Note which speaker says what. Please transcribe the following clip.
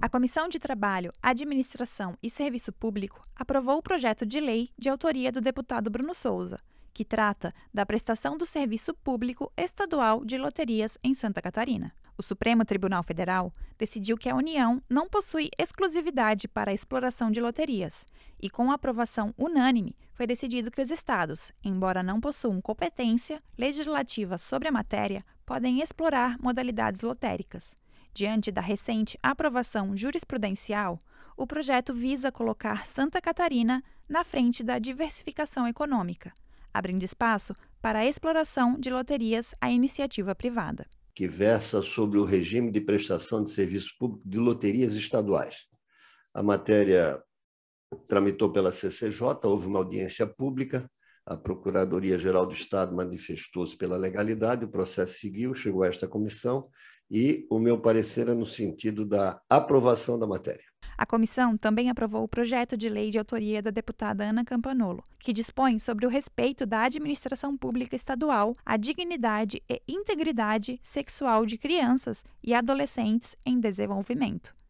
Speaker 1: A Comissão de Trabalho, Administração e Serviço Público aprovou o projeto de lei de autoria do deputado Bruno Souza, que trata da prestação do serviço público estadual de loterias em Santa Catarina. O Supremo Tribunal Federal decidiu que a União não possui exclusividade para a exploração de loterias, e com aprovação unânime foi decidido que os estados, embora não possuam competência legislativa sobre a matéria, podem explorar modalidades lotéricas. Diante da recente aprovação jurisprudencial, o projeto visa colocar Santa Catarina na frente da diversificação econômica, abrindo espaço para a exploração de loterias à iniciativa privada
Speaker 2: que versa sobre o regime de prestação de serviço público de loterias estaduais. A matéria tramitou pela CCJ, houve uma audiência pública, a Procuradoria-Geral do Estado manifestou-se pela legalidade, o processo seguiu, chegou a esta comissão e o meu parecer é no sentido da aprovação da matéria.
Speaker 1: A comissão também aprovou o projeto de lei de autoria da deputada Ana Campanolo, que dispõe sobre o respeito da administração pública estadual à dignidade e integridade sexual de crianças e adolescentes em desenvolvimento.